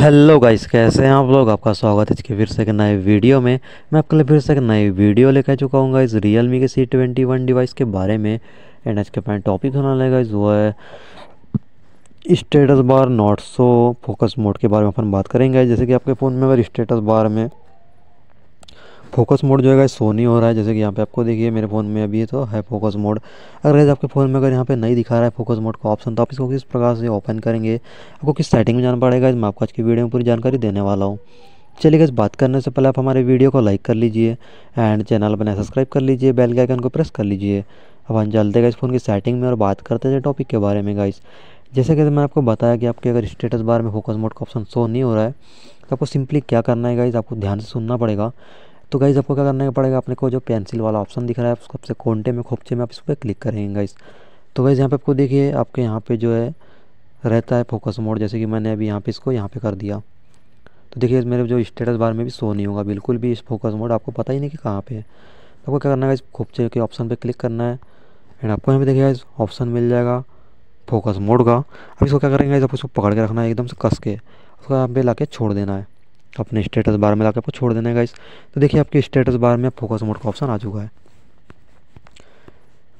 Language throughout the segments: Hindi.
हेलो गाइस कैसे हैं आप लोग आपका स्वागत है इसके फिर से एक नए वीडियो में मैं आपके लिए फिर से एक नई वीडियो लेकर चुका हूँ गाइस मी के सी ट्वेंटी वन डिवाइस के बारे में एंड आज के पाए टॉपिक होना लगा इस वो है status bar not so focus mode के बारे में अपन बात करेंगे जैसे कि आपके फ़ोन में अगर स्टेटस बार में फोकस मोड जो है शो नहीं हो रहा है जैसे कि यहाँ पे आपको देखिए मेरे फ़ोन में अभी तो है फोकस मोड अगर आपके फ़ोन में अगर यहाँ पे नहीं दिखा रहा है फोकस मोड का ऑप्शन तो आप इसको किस प्रकार से ओपन करेंगे आपको किस सेटिंग में जाना पड़ेगा मैं आपको आज की वीडियो में पूरी जानकारी देने वाला हूँ चलिए गैस बात करने से पहले आप हमारे वीडियो को लाइक कर लीजिए एंड चैनल पर सब्सक्राइब कर लीजिए बेल के आइकन को प्रेस कर लीजिए अब हम चलते गए इस फ़ोन की सेटिंग में और बात करते हैं टॉपिक के बारे में गाइस जैसे कि मैंने आपको बताया कि आपके अगर स्टेटस बार में फोकस मोड का ऑप्शन शो नहीं हो रहा है तो आपको सिंपली क्या करना है गाइस आपको ध्यान से सुनना पड़ेगा तो गाइज़ आपको क्या करना पड़ेगा अपने को जो पेंसिल वाला ऑप्शन दिख रहा है उसको आपसे कोंटे में खोपचे में आप इस पर क्लिक करेंगे गाइज़ तो गाइज़ यहाँ पे आपको देखिए आपके यहाँ पे जो है रहता है फोकस मोड जैसे कि मैंने अभी यहाँ पे इसको यहाँ पे कर दिया तो देखिए मेरे जो स्टेटस बार में भी शो नहीं होगा बिल्कुल भी इस फोकस मोड आपको पता ही नहीं कि कहाँ पर है तो आपको क्या करना है इस खोपचे के ऑप्शन पर क्लिक करना है एंड आपको यहाँ पर देखिए ऑप्शन मिल जाएगा फोकस मोड का अब इसको क्या करेंगे आप इसको पकड़ के रखना है एकदम से कस के उसको यहाँ पे ला छोड़ देना है अपने स्टेटस बार में ला आपको छोड़ देना है गाइस तो देखिए आपके स्टेटस बार में फोकस मोड का ऑप्शन आ चुका है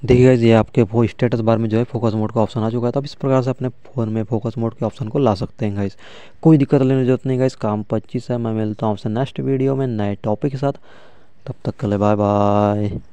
देखिए गाइज ये आपके वो स्टेटस बार में जो है फोकस मोड का ऑप्शन आ चुका है तो आप इस प्रकार से अपने फ़ोन में फोकस मोड के ऑप्शन को ला सकते हैं गाइज कोई दिक्कत लेने जरूरत नहीं गाइज काम पच्चीस है मैं मिलता हूँ आपसे नेक्स्ट वीडियो में नए टॉपिक के साथ तब तक के लिए बाय बाय